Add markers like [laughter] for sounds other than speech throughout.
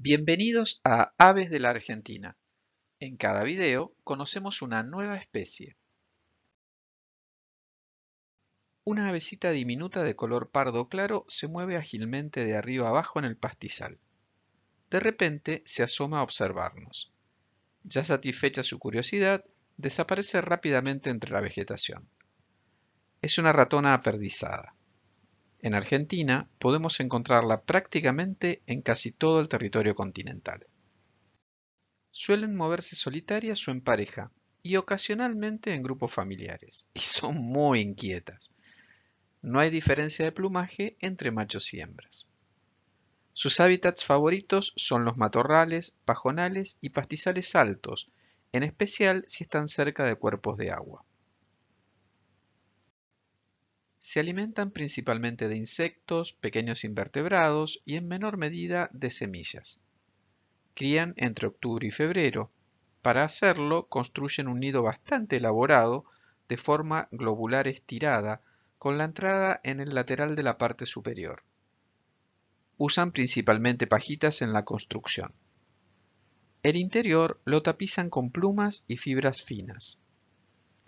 Bienvenidos a Aves de la Argentina. En cada video conocemos una nueva especie. Una avecita diminuta de color pardo claro se mueve ágilmente de arriba abajo en el pastizal. De repente se asoma a observarnos. Ya satisfecha su curiosidad, desaparece rápidamente entre la vegetación. Es una ratona aperdizada. En Argentina podemos encontrarla prácticamente en casi todo el territorio continental. Suelen moverse solitarias o en pareja y ocasionalmente en grupos familiares, [laughs] y son muy inquietas. No hay diferencia de plumaje entre machos y hembras. Sus hábitats favoritos son los matorrales, pajonales y pastizales altos, en especial si están cerca de cuerpos de agua. Se alimentan principalmente de insectos, pequeños invertebrados y en menor medida de semillas. Crían entre octubre y febrero. Para hacerlo construyen un nido bastante elaborado de forma globular estirada con la entrada en el lateral de la parte superior. Usan principalmente pajitas en la construcción. El interior lo tapizan con plumas y fibras finas.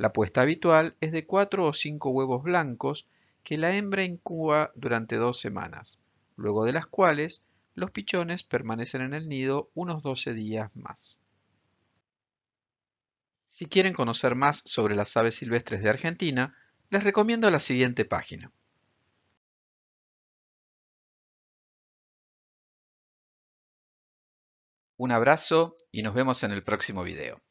La puesta habitual es de 4 o 5 huevos blancos que la hembra incuba durante dos semanas, luego de las cuales los pichones permanecen en el nido unos 12 días más. Si quieren conocer más sobre las aves silvestres de Argentina, les recomiendo la siguiente página. Un abrazo y nos vemos en el próximo video.